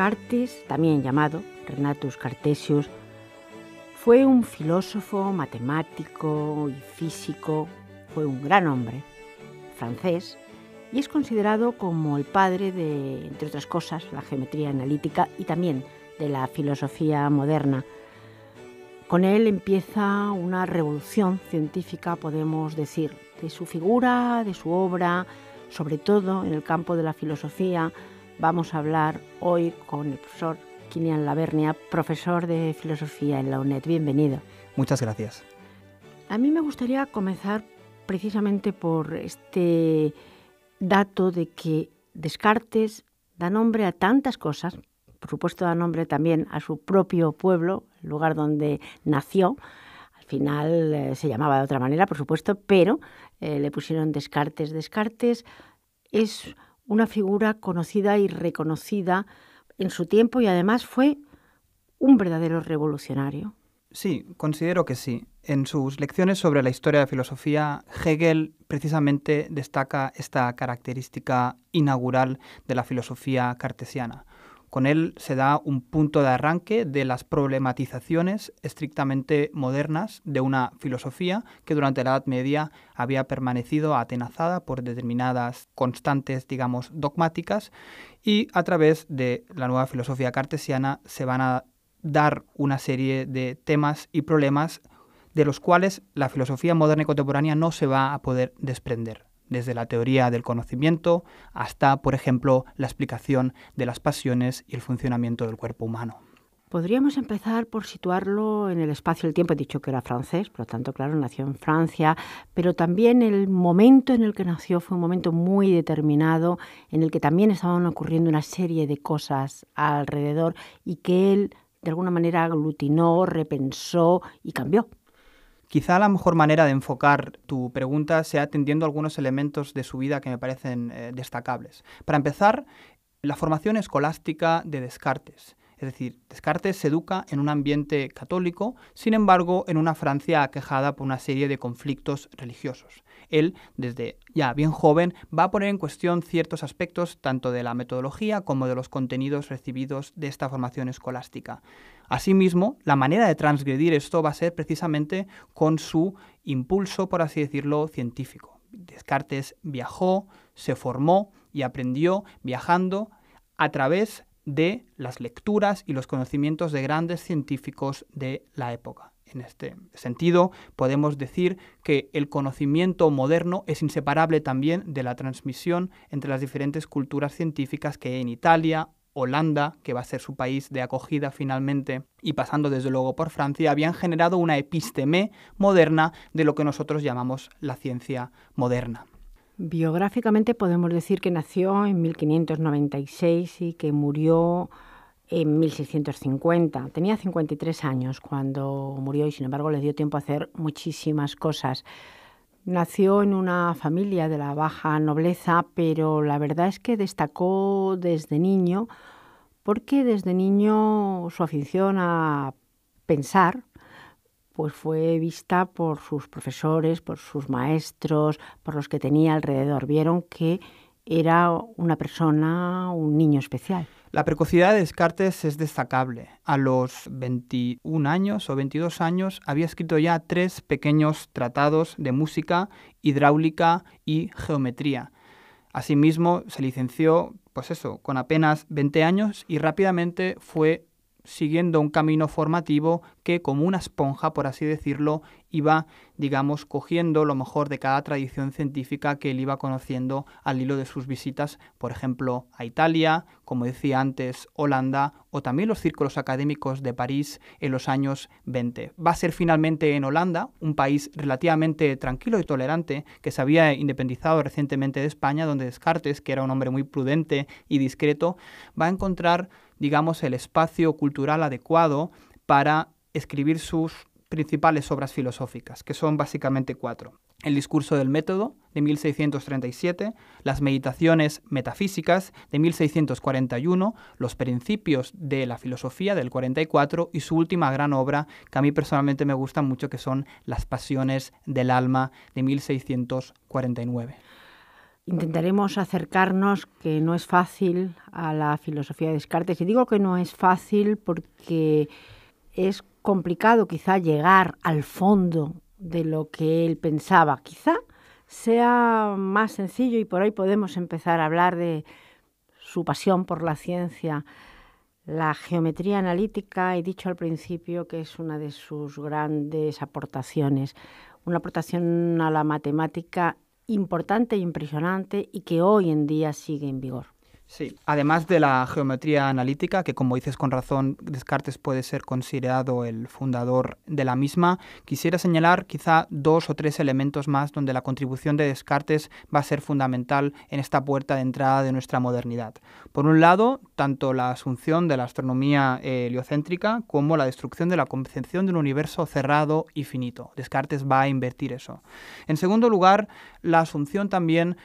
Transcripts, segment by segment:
Cartes, también llamado Renatus Cartesius, fue un filósofo, matemático y físico, fue un gran hombre francés y es considerado como el padre de, entre otras cosas, la geometría analítica y también de la filosofía moderna. Con él empieza una revolución científica, podemos decir, de su figura, de su obra, sobre todo en el campo de la filosofía, Vamos a hablar hoy con el profesor Kinian Lavernia, profesor de filosofía en la UNED. Bienvenido. Muchas gracias. A mí me gustaría comenzar precisamente por este dato de que Descartes da nombre a tantas cosas, por supuesto da nombre también a su propio pueblo, el lugar donde nació. Al final eh, se llamaba de otra manera, por supuesto, pero eh, le pusieron Descartes. Descartes es una figura conocida y reconocida en su tiempo y además fue un verdadero revolucionario. Sí, considero que sí. En sus lecciones sobre la historia de la filosofía, Hegel precisamente destaca esta característica inaugural de la filosofía cartesiana, con él se da un punto de arranque de las problematizaciones estrictamente modernas de una filosofía que durante la Edad Media había permanecido atenazada por determinadas constantes, digamos, dogmáticas y a través de la nueva filosofía cartesiana se van a dar una serie de temas y problemas de los cuales la filosofía moderna y contemporánea no se va a poder desprender desde la teoría del conocimiento hasta, por ejemplo, la explicación de las pasiones y el funcionamiento del cuerpo humano. Podríamos empezar por situarlo en el espacio el tiempo. He dicho que era francés, por lo tanto, claro, nació en Francia, pero también el momento en el que nació fue un momento muy determinado, en el que también estaban ocurriendo una serie de cosas alrededor y que él, de alguna manera, aglutinó, repensó y cambió. Quizá la mejor manera de enfocar tu pregunta sea atendiendo algunos elementos de su vida que me parecen eh, destacables. Para empezar, la formación escolástica de Descartes. Es decir, Descartes se educa en un ambiente católico, sin embargo, en una Francia aquejada por una serie de conflictos religiosos él, desde ya bien joven, va a poner en cuestión ciertos aspectos tanto de la metodología como de los contenidos recibidos de esta formación escolástica. Asimismo, la manera de transgredir esto va a ser precisamente con su impulso, por así decirlo, científico. Descartes viajó, se formó y aprendió viajando a través de las lecturas y los conocimientos de grandes científicos de la época. En este sentido, podemos decir que el conocimiento moderno es inseparable también de la transmisión entre las diferentes culturas científicas que en Italia, Holanda, que va a ser su país de acogida finalmente, y pasando desde luego por Francia, habían generado una episteme moderna de lo que nosotros llamamos la ciencia moderna. Biográficamente podemos decir que nació en 1596 y que murió en 1650. Tenía 53 años cuando murió y sin embargo le dio tiempo a hacer muchísimas cosas. Nació en una familia de la baja nobleza, pero la verdad es que destacó desde niño porque desde niño su afición a pensar pues fue vista por sus profesores, por sus maestros, por los que tenía alrededor. Vieron que era una persona, un niño especial. La precocidad de Descartes es destacable. A los 21 años o 22 años había escrito ya tres pequeños tratados de música, hidráulica y geometría. Asimismo, se licenció, pues eso, con apenas 20 años y rápidamente fue siguiendo un camino formativo que, como una esponja, por así decirlo, iba, digamos, cogiendo lo mejor de cada tradición científica que él iba conociendo al hilo de sus visitas, por ejemplo, a Italia, como decía antes, Holanda, o también los círculos académicos de París en los años 20. Va a ser finalmente en Holanda, un país relativamente tranquilo y tolerante, que se había independizado recientemente de España, donde Descartes, que era un hombre muy prudente y discreto, va a encontrar digamos, el espacio cultural adecuado para escribir sus principales obras filosóficas, que son básicamente cuatro. El discurso del método de 1637, las meditaciones metafísicas de 1641, los principios de la filosofía del 44 y su última gran obra que a mí personalmente me gusta mucho que son Las pasiones del alma de 1649. Intentaremos acercarnos, que no es fácil, a la filosofía de Descartes. Y digo que no es fácil porque es complicado quizá llegar al fondo de lo que él pensaba. Quizá sea más sencillo y por ahí podemos empezar a hablar de su pasión por la ciencia, la geometría analítica. He dicho al principio que es una de sus grandes aportaciones, una aportación a la matemática importante e impresionante y que hoy en día sigue en vigor. Sí, además de la geometría analítica, que como dices con razón, Descartes puede ser considerado el fundador de la misma, quisiera señalar quizá dos o tres elementos más donde la contribución de Descartes va a ser fundamental en esta puerta de entrada de nuestra modernidad. Por un lado, tanto la asunción de la astronomía eh, heliocéntrica como la destrucción de la concepción de un universo cerrado y finito. Descartes va a invertir eso. En segundo lugar, la asunción también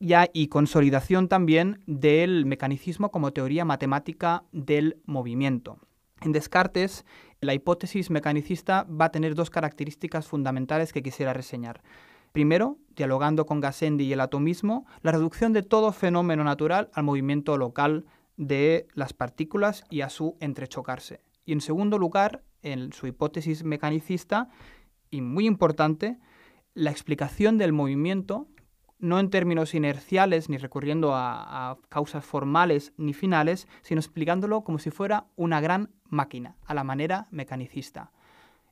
ya y consolidación también del mecanicismo como teoría matemática del movimiento. En Descartes, la hipótesis mecanicista va a tener dos características fundamentales que quisiera reseñar. Primero, dialogando con Gassendi y el atomismo, la reducción de todo fenómeno natural al movimiento local de las partículas y a su entrechocarse. Y en segundo lugar, en su hipótesis mecanicista, y muy importante, la explicación del movimiento no en términos inerciales, ni recurriendo a, causas formales ni finales, sino explicándolo como si fuera una gran máquina, a la manera mecanicista.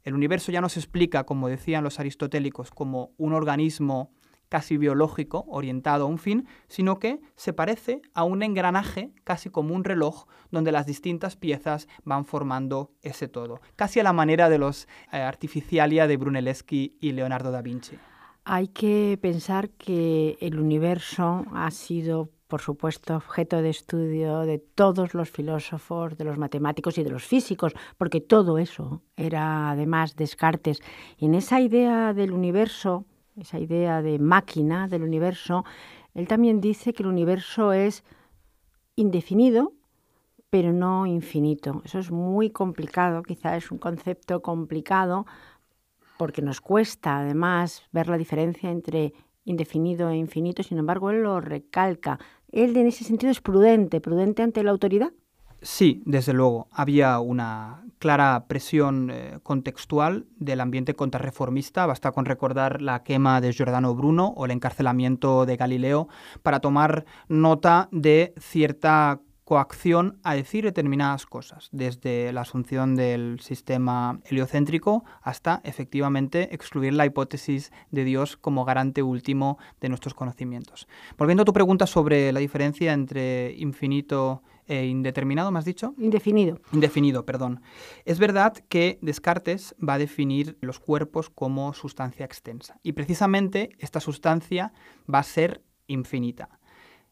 El universo ya no se explica, como decían los aristotélicos, como un organismo casi biológico, orientado a un fin, sino que se parece a un engranaje, casi como un reloj, donde las distintas piezas van formando ese todo, casi a la manera de los eh, artificialia de Brunelleschi y Leonardo da Vinci. Hay que pensar que el universo ha sido, por supuesto, objeto de estudio de todos los filósofos, de los matemáticos y de los físicos, porque todo eso era además Descartes. Y en esa idea del universo, esa idea de máquina del universo, él también dice que el universo es indefinido, pero no infinito. Eso es muy complicado, quizá es un concepto complicado porque nos cuesta además ver la diferencia entre indefinido e infinito, sin embargo, él lo recalca. Él en ese sentido es prudente, prudente ante la autoridad. Sí, desde luego. Había una clara presión eh, contextual del ambiente contrarreformista. Basta con recordar la quema de Giordano Bruno o el encarcelamiento de Galileo para tomar nota de cierta coacción a decir determinadas cosas, desde la asunción del sistema heliocéntrico hasta efectivamente excluir la hipótesis de Dios como garante último de nuestros conocimientos. Volviendo a tu pregunta sobre la diferencia entre infinito e indeterminado, ¿me has dicho? Indefinido. Indefinido, perdón. Es verdad que Descartes va a definir los cuerpos como sustancia extensa y precisamente esta sustancia va a ser infinita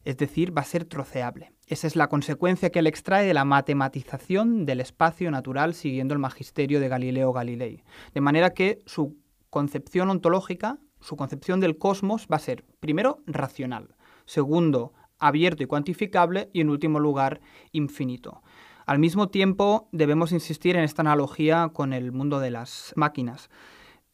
es decir, va a ser troceable. Esa es la consecuencia que él extrae de la matematización del espacio natural siguiendo el magisterio de Galileo Galilei. De manera que su concepción ontológica, su concepción del cosmos va a ser, primero, racional, segundo, abierto y cuantificable y, en último lugar, infinito. Al mismo tiempo, debemos insistir en esta analogía con el mundo de las máquinas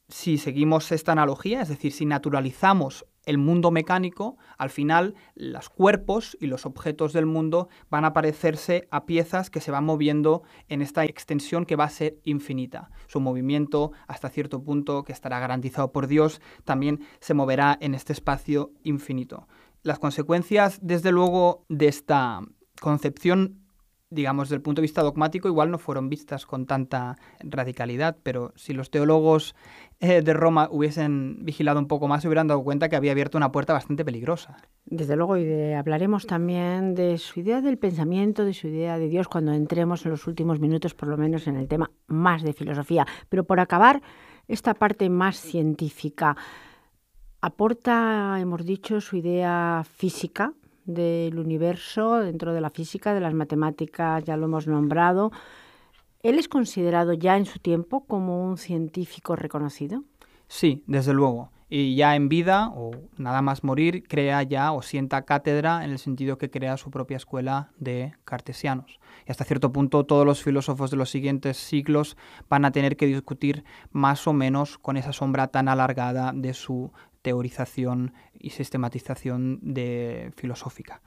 si seguimos esta analogía, es decir, si naturalizamos el mundo mecánico, al final los cuerpos y los objetos del mundo van a parecerse a piezas que se van moviendo en esta extensión que va a ser infinita. Su movimiento, hasta cierto punto, que estará garantizado por Dios, también se moverá en este espacio infinito. Las consecuencias, desde luego, de esta concepción digamos, desde el punto de vista dogmático, igual no fueron vistas con tanta radicalidad, pero si los teólogos eh, de Roma hubiesen vigilado un poco más, se hubieran dado cuenta que había abierto una puerta bastante peligrosa. Desde luego, y hablaremos también de su idea del pensamiento, de su idea de Dios, cuando entremos en los últimos minutos, por lo menos en el tema más de filosofía. Pero por acabar, esta parte más científica. Aporta, hemos dicho, su idea física, del universo, dentro de la física, de las matemáticas, ya lo hemos nombrado. ¿Él es considerado ya en su tiempo como un científico reconocido? Sí, desde luego. Y ya en vida, o nada más morir, crea ya o sienta cátedra en el sentido que crea su propia escuela de cartesianos. Y hasta cierto punto todos los filósofos de los siguientes siglos van a tener que discutir más o menos con esa sombra tan alargada de su teorización y sistematización de filosófica.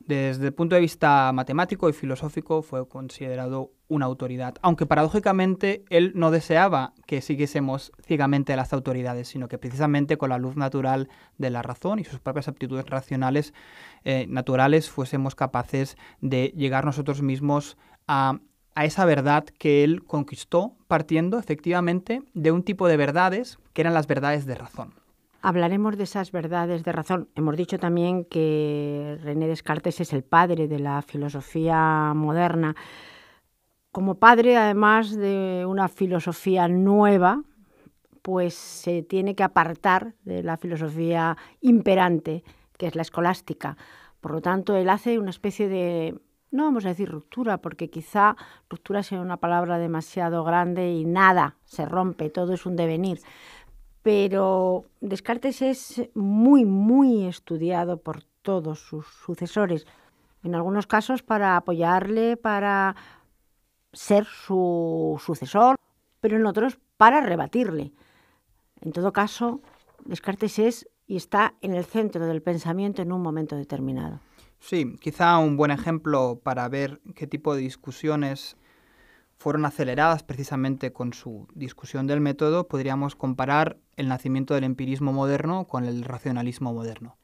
Desde el punto de vista matemático y filosófico fue considerado una autoridad, aunque paradójicamente él no deseaba que siguiésemos ciegamente a las autoridades, sino que precisamente con la luz natural de la razón y sus propias aptitudes racionales eh, naturales fuésemos capaces de llegar nosotros mismos a esa verdad que él conquistó partiendo efectivamente de un tipo de verdades que eran las verdades de razón. Hablaremos de esas verdades de razón. Hemos dicho también que René Descartes es el padre de la filosofía moderna. Como padre, además de una filosofía nueva, pues se tiene que apartar de la filosofía imperante, que es la escolástica. Por lo tanto, él hace una especie de, no vamos a decir ruptura, porque quizá ruptura sea una palabra demasiado grande y nada se rompe, todo es un devenir pero Descartes es muy, muy estudiado por todos sus sucesores, en algunos casos para apoyarle, para ser su sucesor, pero en otros para rebatirle. En todo caso, Descartes es y está en el centro del pensamiento en un momento determinado. Sí, quizá un buen ejemplo para ver qué tipo de discusiones fueron aceleradas precisamente con su discusión del método, podríamos comparar el nacimiento del empirismo moderno con el racionalismo moderno.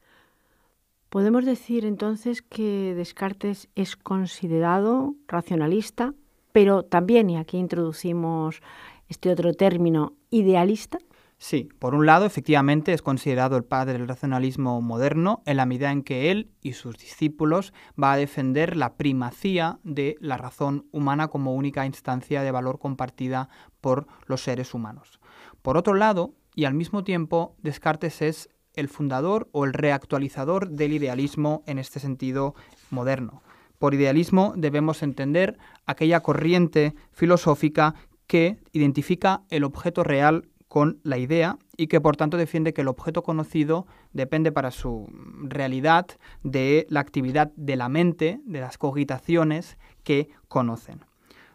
¿Podemos decir entonces que Descartes es considerado racionalista, pero también, y aquí introducimos este otro término, idealista? Sí, por un lado, efectivamente es considerado el padre del racionalismo moderno en la medida en que él y sus discípulos va a defender la primacía de la razón humana como única instancia de valor compartida por los seres humanos. Por otro lado, y al mismo tiempo Descartes es el fundador o el reactualizador del idealismo en este sentido moderno. Por idealismo debemos entender aquella corriente filosófica que identifica el objeto real con la idea y que por tanto defiende que el objeto conocido depende para su realidad de la actividad de la mente, de las cogitaciones que conocen.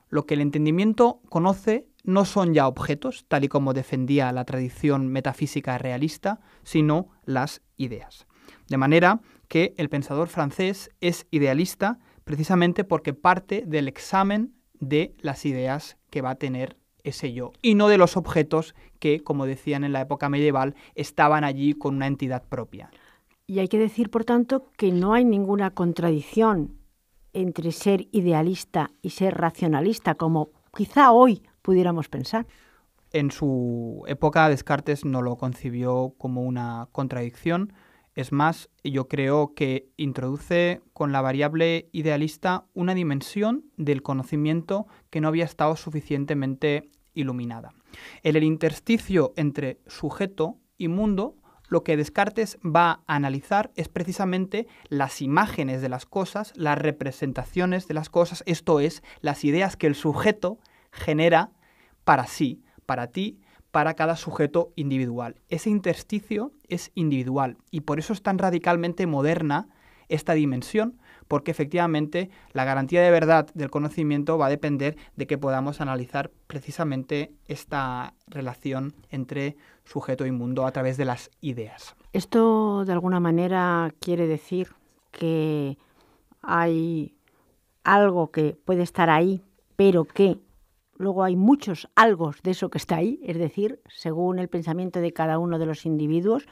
Lo que el entendimiento conoce no son ya objetos, tal y como defendía la tradición metafísica realista, sino las ideas. De manera que el pensador francés es idealista precisamente porque parte del examen de las ideas que va a tener ese yo, y no de los objetos que, como decían en la época medieval, estaban allí con una entidad propia. Y hay que decir, por tanto, que no hay ninguna contradicción entre ser idealista y ser racionalista, como quizá hoy pudiéramos pensar. En su época, Descartes no lo concibió como una contradicción. Es más, yo creo que introduce con la variable idealista una dimensión del conocimiento que no había estado suficientemente iluminada. En el intersticio entre sujeto y mundo, lo que Descartes va a analizar es precisamente las imágenes de las cosas, las representaciones de las cosas, esto es, las ideas que el sujeto genera para sí, para ti, para cada sujeto individual. Ese intersticio es individual y por eso es tan radicalmente moderna esta dimensión, porque efectivamente la garantía de verdad del conocimiento va a depender de que podamos analizar precisamente esta relación entre sujeto y mundo a través de las ideas. Esto de alguna manera quiere decir que hay algo que puede estar ahí, pero que Luego hay muchos algo de eso que está ahí, es decir, según el pensamiento de cada uno de los individuos,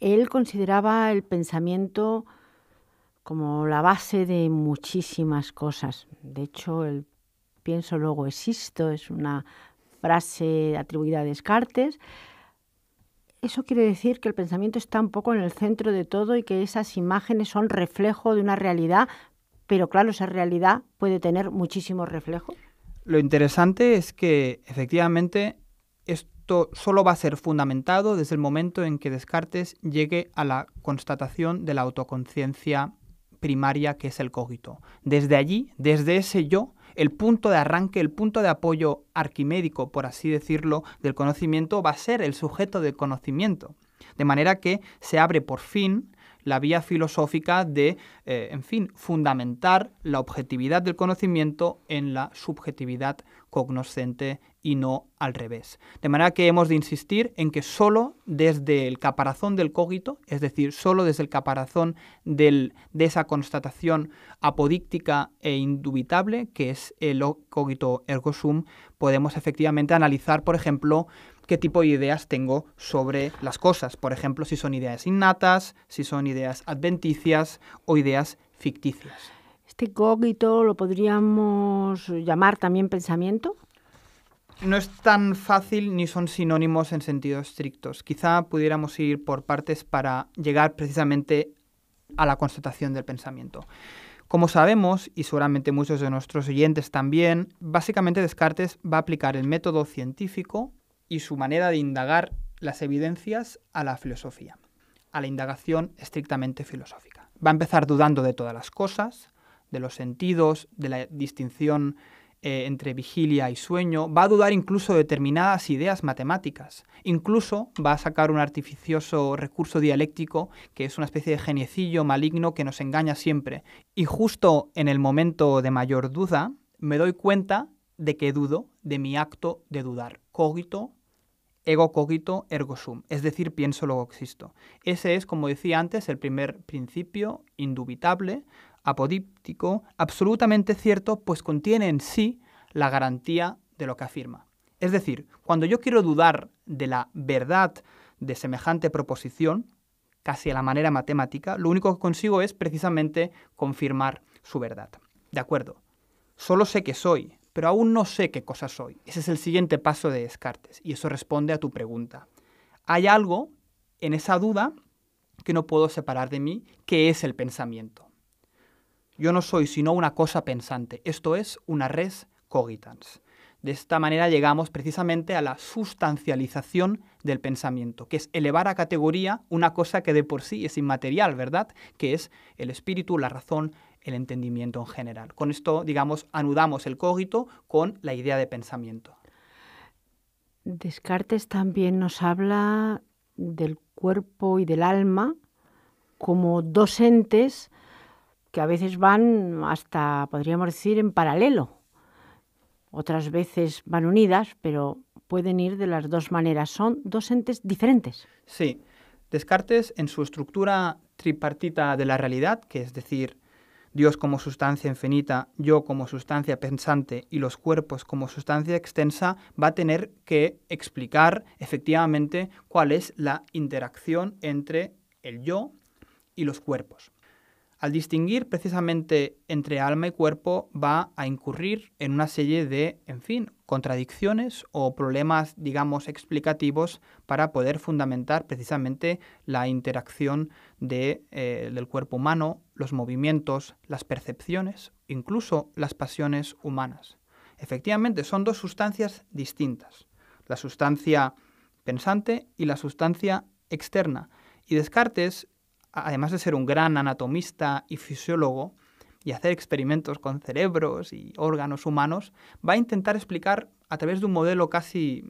él consideraba el pensamiento como la base de muchísimas cosas. De hecho, el pienso luego existo es una frase atribuida a Descartes. Eso quiere decir que el pensamiento está un poco en el centro de todo y que esas imágenes son reflejo de una realidad, pero claro, esa realidad puede tener muchísimos reflejos. Lo interesante es que efectivamente esto solo va a ser fundamentado desde el momento en que Descartes llegue a la constatación de la autoconciencia primaria que es el cogito. Desde allí, desde ese yo, el punto de arranque, el punto de apoyo arquimédico, por así decirlo, del conocimiento va a ser el sujeto del conocimiento. De manera que se abre por fin la vía filosófica de, eh, en fin, fundamentar la objetividad del conocimiento en la subjetividad cognoscente y no al revés. De manera que hemos de insistir en que solo desde el caparazón del cogito, es decir, solo desde el caparazón de esa constatación apodíctica e indubitable que es el cogito ergo sum, podemos efectivamente analizar, por ejemplo, qué tipo de ideas tengo sobre las cosas. Por ejemplo, si son ideas innatas, si son ideas adventicias o ideas ficticias. Este cogito lo podríamos llamar también pensamiento no es tan fácil ni son sinónimos en sentido estrictos. Quizá pudiéramos ir por partes para llegar precisamente a la constatación del pensamiento. Como sabemos, y seguramente muchos de nuestros oyentes también, básicamente Descartes va a aplicar el método científico y su manera de indagar las evidencias a la filosofía, a la indagación estrictamente filosófica. Va a empezar dudando de todas las cosas, de los sentidos, de la distinción eh, entre vigilia y sueño, va a dudar incluso de determinadas ideas matemáticas, incluso va a sacar un artificioso recurso dialéctico que es una especie de geniecillo maligno que nos engaña siempre. Y justo en el momento de mayor duda, me doy cuenta de que dudo de mi acto de dudar, cogito ego cogito ergo sum, es decir, pienso luego existo. Ese es, como decía antes, el primer principio indubitable, apodíptico, absolutamente cierto, pues contiene en sí la garantía de lo que afirma. Es decir, cuando yo quiero dudar de la verdad de semejante proposición, casi a la manera matemática, lo único que consigo es precisamente confirmar su verdad. De acuerdo, solo sé que soy, pero aún no sé qué cosa soy. Ese es el siguiente paso de Descartes, y eso responde a tu pregunta. Hay algo en esa duda que no puedo separar de mí, que es el pensamiento. Yo no soy sino una cosa pensante, esto es una res cogitans. De esta manera llegamos precisamente a la sustancialización del pensamiento, que es elevar a categoría una cosa que de por sí es inmaterial, ¿verdad? Que es el espíritu, la razón, el entendimiento en general. Con esto, digamos, anudamos el cogito con la idea de pensamiento. Descartes también nos habla del cuerpo y del alma como dos entes que a veces van hasta, podríamos decir, en paralelo. Otras veces van unidas, pero pueden ir de las dos maneras. Son dos entes diferentes. Sí. Descartes, en su estructura tripartita de la realidad, que es decir, Dios como sustancia infinita, yo como sustancia pensante y los cuerpos como sustancia extensa, va a tener que explicar efectivamente cuál es la interacción entre el yo y los cuerpos. Al distinguir precisamente entre alma y cuerpo va a incurrir en una serie de, en fin, contradicciones o problemas, digamos, explicativos para poder fundamentar precisamente la interacción de, eh, del cuerpo humano, los movimientos, las percepciones, incluso las pasiones humanas. Efectivamente, son dos sustancias distintas, la sustancia pensante y la sustancia externa. Y Descartes además de ser un gran anatomista y fisiólogo, y hacer experimentos con cerebros y órganos humanos, va a intentar explicar a través de un modelo casi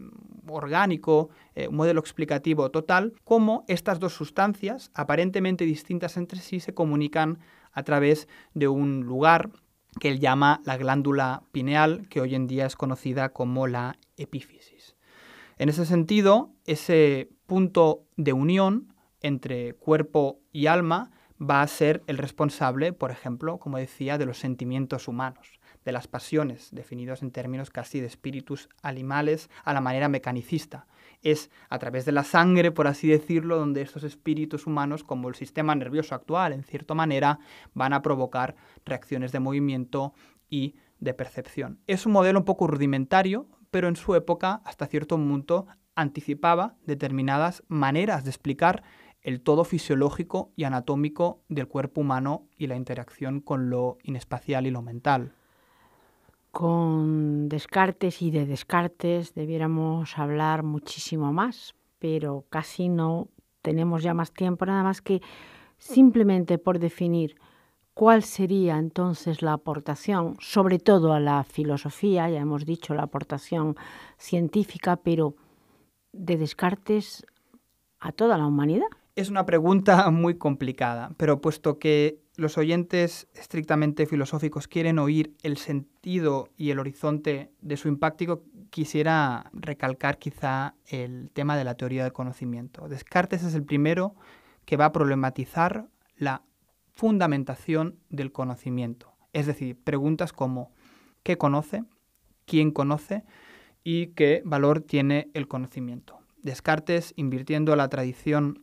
orgánico, eh, un modelo explicativo total, cómo estas dos sustancias, aparentemente distintas entre sí, se comunican a través de un lugar que él llama la glándula pineal, que hoy en día es conocida como la epífisis. En ese sentido, ese punto de unión entre cuerpo y alma va a ser el responsable, por ejemplo, como decía, de los sentimientos humanos, de las pasiones, definidos en términos casi de espíritus animales a la manera mecanicista. Es a través de la sangre, por así decirlo, donde estos espíritus humanos, como el sistema nervioso actual, en cierta manera, van a provocar reacciones de movimiento y de percepción. Es un modelo un poco rudimentario, pero en su época, hasta cierto punto, anticipaba determinadas maneras de explicar el todo fisiológico y anatómico del cuerpo humano y la interacción con lo inespacial y lo mental. Con Descartes y de Descartes debiéramos hablar muchísimo más, pero casi no tenemos ya más tiempo, nada más que simplemente por definir cuál sería entonces la aportación, sobre todo a la filosofía, ya hemos dicho la aportación científica, pero de Descartes a toda la humanidad. Es una pregunta muy complicada, pero puesto que los oyentes estrictamente filosóficos quieren oír el sentido y el horizonte de su impáctico, quisiera recalcar quizá el tema de la teoría del conocimiento. Descartes es el primero que va a problematizar la fundamentación del conocimiento, es decir, preguntas como ¿qué conoce? ¿Quién conoce? ¿Y qué valor tiene el conocimiento? Descartes, invirtiendo la tradición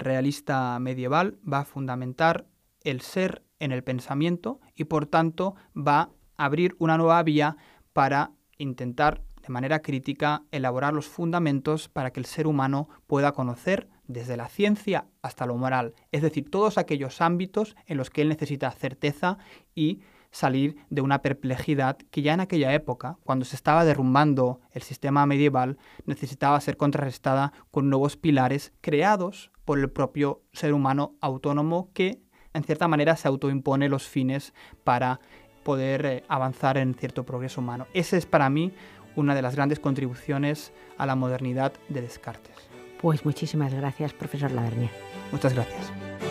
realista medieval va a fundamentar el ser en el pensamiento y por tanto va a abrir una nueva vía para intentar de manera crítica elaborar los fundamentos para que el ser humano pueda conocer desde la ciencia hasta lo moral, es decir, todos aquellos ámbitos en los que él necesita certeza y salir de una perplejidad que ya en aquella época, cuando se estaba derrumbando el sistema medieval, necesitaba ser contrarrestada con nuevos pilares creados por el propio ser humano autónomo que, en cierta manera, se autoimpone los fines para poder eh, avanzar en cierto progreso humano. Esa es para mí una de las grandes contribuciones a la modernidad de Descartes. Pues muchísimas gracias, profesor Lavernia. Muchas gracias.